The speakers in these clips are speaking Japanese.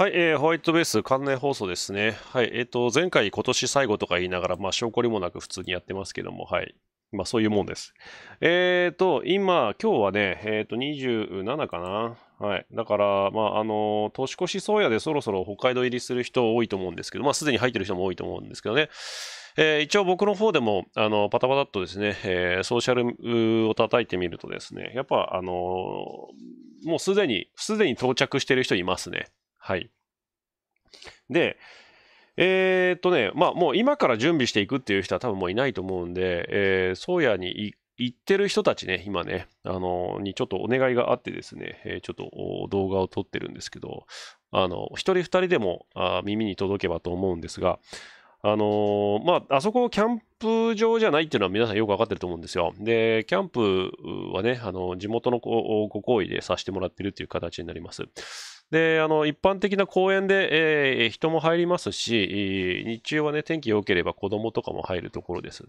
はい、えー、ホワイトベース関連放送ですね。はい、えっ、ー、と、前回今年最後とか言いながら、まあ、証拠りもなく普通にやってますけども、はい。まあ、そういうもんです。えっ、ー、と、今、今日はね、えっ、ー、と、27かな。はい。だから、まあ、あの、年越し宗谷でそろそろ北海道入りする人多いと思うんですけど、まあ、すでに入ってる人も多いと思うんですけどね。えー、一応僕の方でも、あの、パタパタっとですね、えー、ソーシャルを叩いてみるとですね、やっぱ、あのもうすでに、すでに到着してる人いますね。はい。で、えー、っとね、まあもう今から準備していくっていう人は多分もういないと思うんで、えー、ソに行ってる人たちね、今ね、あの、にちょっとお願いがあってですね、えー、ちょっと動画を撮ってるんですけど、あの、一人二人でもあ耳に届けばと思うんですが、あのー、まあ、あそこキャンプ場じゃないっていうのは皆さんよくわかってると思うんですよ。で、キャンプはね、あの、地元のご好意でさせてもらってるっていう形になります。で、あの、一般的な公園で、えー、人も入りますし、日中はね、天気良ければ子供とかも入るところです。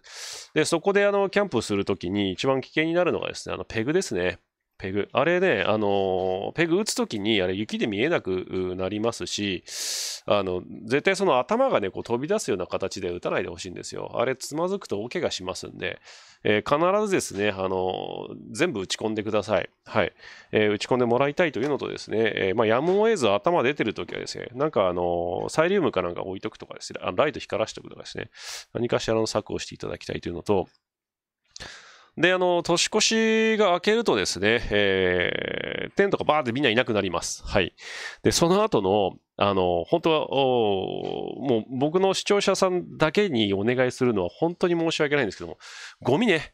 で、そこで、あの、キャンプするときに一番危険になるのがですね、あの、ペグですね。ペグ。あれね、あの、ペグ打つときに、あれ雪で見えなくなりますし、あの、絶対その頭がね、こう飛び出すような形で打たないでほしいんですよ。あれつまずくと大怪我しますんで、えー、必ずですね、あの、全部打ち込んでください。はい。えー、打ち込んでもらいたいというのとですね、えー、まあ、やむを得ず頭出てるときはですね、なんかあの、サイリウムかなんか置いとくとかですね、ライト光らしておくとかですね、何かしらの策をしていただきたいというのと、で、あの、年越しが明けるとですね、えー、テントがバーってみんないなくなります。はい。で、その後の、あの、本当は、もう僕の視聴者さんだけにお願いするのは本当に申し訳ないんですけども、ゴミね、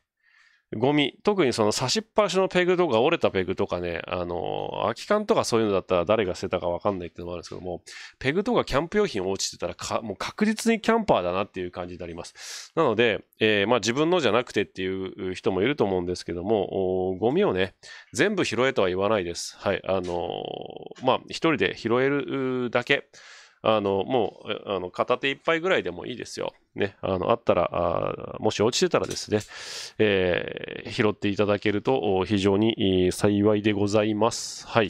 ゴミ、特にその差しっぱなしのペグとか折れたペグとかね、あの、空き缶とかそういうのだったら誰が捨てたかわかんないっていうのもあるんですけども、ペグとかキャンプ用品落ちてたらもう確実にキャンパーだなっていう感じになります。なので、えー、まあ自分のじゃなくてっていう人もいると思うんですけども、ゴミをね、全部拾えとは言わないです。はい、あのー、まあ一人で拾えるだけ。あの、もう、あの、片手一杯ぐらいでもいいですよ。ね、あの、あったら、あもし落ちてたらですね、えー、拾っていただけると非常に幸いでございます。はい。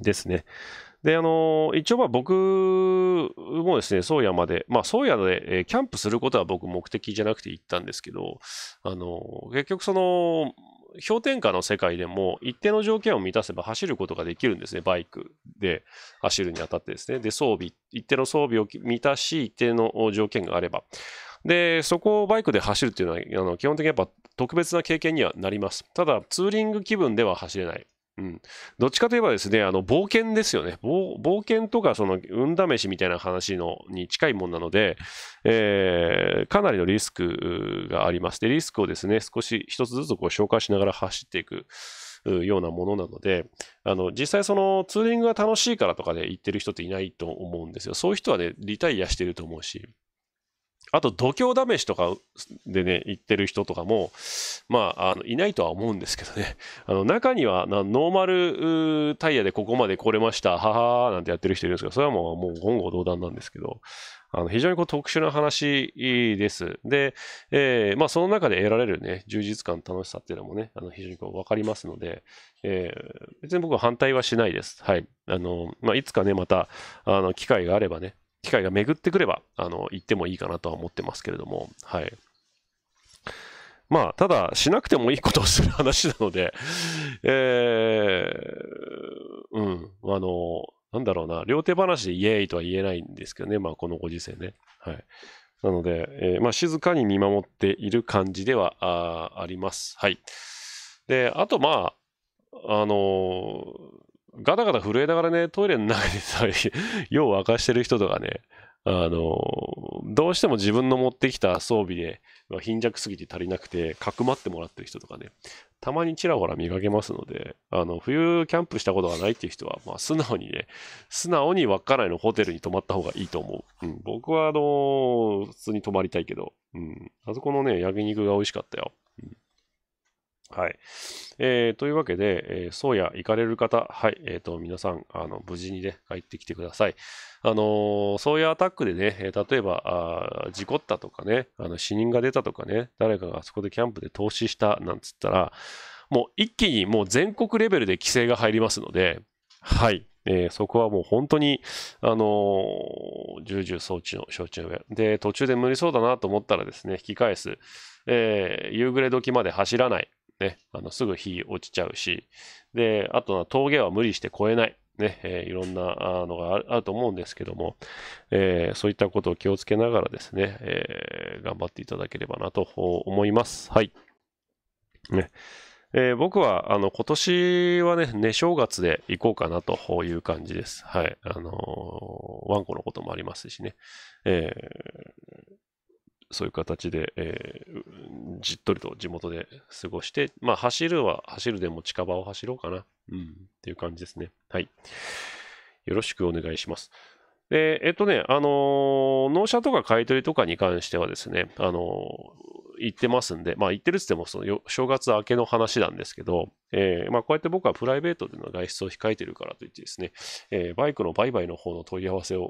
ですね。で、あのー、一応は僕もですね、宗谷まで、まあ宗谷で、えー、キャンプすることは僕目的じゃなくて行ったんですけど、あのー、結局その、氷点下の世界でも一定の条件を満たせば走ることができるんですね、バイクで走るにあたってですね。で、装備、一定の装備を満たし、一定の条件があれば。で、そこをバイクで走るっていうのは、あの基本的にやっぱ特別な経験にはなります。ただ、ツーリング気分では走れない。うん、どっちかといえばですね、あの冒険ですよね。冒険とか、その運試しみたいな話のに近いもんなので、えー、かなりのリスクがあります。で、リスクをですね、少し一つずつこう消化しながら走っていく。ようなものなので、あの実際そのツーリングが楽しいからとかで行ってる人っていないと思うんですよ。そういう人はね、リタイアしてると思うし、あと、度胸試しとかでね、行ってる人とかも、まあ、あのいないとは思うんですけどね、あの中にはノーマルタイヤでここまで来れました、ははーなんてやってる人いるんですけど、それはもうもう言語道断なんですけど、あの非常にこう特殊な話です。で、えー、まあ、その中で得られる、ね、充実感、楽しさっていうのもね、あの非常にこう分かりますので、えー、別に僕は反対はしないです。はいあのまあ、いつかね、またあの機会があればね、機会が巡ってくれば、あの、行ってもいいかなとは思ってますけれども、はい。まあ、ただ、しなくてもいいことをする話なので、えー、うん、あの、なんだろうな、両手話でイエーイとは言えないんですけどね、まあ、このご時世ね。はい。なので、えー、まあ、静かに見守っている感じではああります。はい。で、あと、まあ、あのー、ガタガタ震えながらね、トイレの中でさ、夜 を沸かしてる人とかね、あの、どうしても自分の持ってきた装備で、貧弱すぎて足りなくて、かくまってもらってる人とかね、たまにちらほら見かけますので、あの、冬キャンプしたことがないっていう人は、まあ、素直にね、素直に稚内のホテルに泊まった方がいいと思う。うん、僕は、あの普通に泊まりたいけど、うん、あそこのね、焼肉が美味しかったよ。はい。えー、というわけで、えー、そうや、行かれる方、はい、えっ、ー、と、皆さん、あの、無事にね、帰ってきてください。あのー、そうアタックでね、例えば、あ事故ったとかね、あの、死人が出たとかね、誰かがそこでキャンプで投資したなんつったら、もう一気にもう全国レベルで規制が入りますので、はい。えー、そこはもう本当に、あのー、重々装置の承知の上。で、途中で無理そうだなと思ったらですね、引き返す。えー、夕暮れ時まで走らない。ね、あのすぐ火落ちちゃうし、で、あとは峠は無理して越えない。ね、えー、いろんなのがあると思うんですけども、えー、そういったことを気をつけながらですね、えー、頑張っていただければなと思います。はい。ね。えー、僕は、あの、今年はね、寝正月で行こうかなという感じです。はい。あのー、ワンコのこともありますしね。えー、そういう形で、えー、じっとりと地元で過ごして、まあ、走るは走るでも近場を走ろうかな、うん、っていう感じですね。はい。よろしくお願いします。で、えっとね、あのー、納車とか買い取りとかに関してはですね、あのー、言ってますんで、まあ言ってるって言ってもその正月明けの話なんですけど、えー、まあ、こうやって僕はプライベートでの外出を控えてるからといってですね、えー、バイクの売買の方の問い合わせを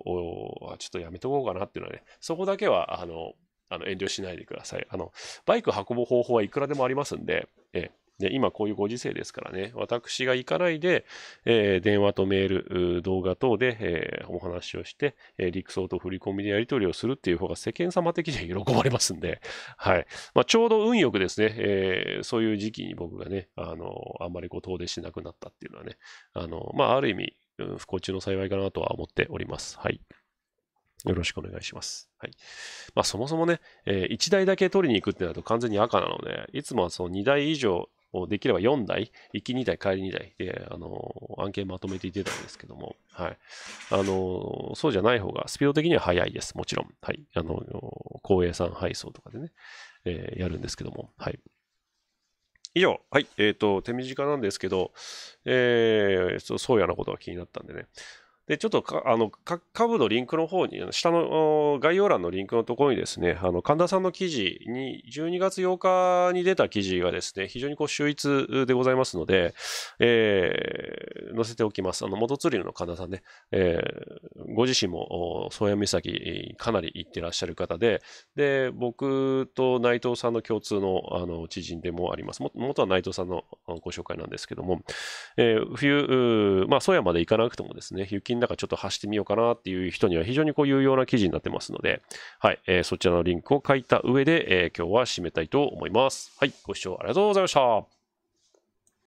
ちょっとやめとこうかなっていうのはね、そこだけはあのあの遠慮しないでください。あの、バイク運ぶ方法はいくらでもありますんで、えで今こういうご時世ですからね、私が行かないで、えー、電話とメール、動画等で、えー、お話をして、えー、陸送と振り込みでやり取りをするっていう方が世間様的には喜ばれますんで、はい。まあ、ちょうど運よくですね、えそういう時期に僕がね、あの、あんまりこう遠出しなくなったっていうのはね、あの、まあ、ある意味、うん、不幸中の幸いかなとは思っております。はい。よろしくお願いします。はい。まあ、そもそもね、えー、1台だけ取りに行くってなると完全に赤なので、いつもはその2台以上できれば4台、行き2台、帰り2台で、あのー、案件まとめていってたんですけども、はい。あのー、そうじゃない方がスピード的には速いです。もちろん。はい。あのー、さん配送とかでね、えー、やるんですけども、はい。以上、はい、えっ、ー、と、手短なんですけど、えー、そうやなことが気になったんでね、で、ちょっとか、あの、か株のリンクの方に、下の概要欄のリンクのところにですね、あの、神田さんの記事に、12月8日に出た記事がですね、非常にこう、秀逸でございますので、えー、載せておきます。あの、元釣りの神田さんね、えー、ご自身も、宗谷岬、かなり行ってらっしゃる方で、で、僕と内藤さんの共通の、あの、知人でもあります。も元は内藤さんのご紹介なんですけども、えー、冬、まあ、宗谷まで行かなくてもですね、雪の中ちょっと走ってみようかなっていう人には非常にこう有用な記事になってますので、はい、えー、そちらのリンクを書いた上で、えー、今日は締めたいと思います。はい、ご視聴ありがとうございました。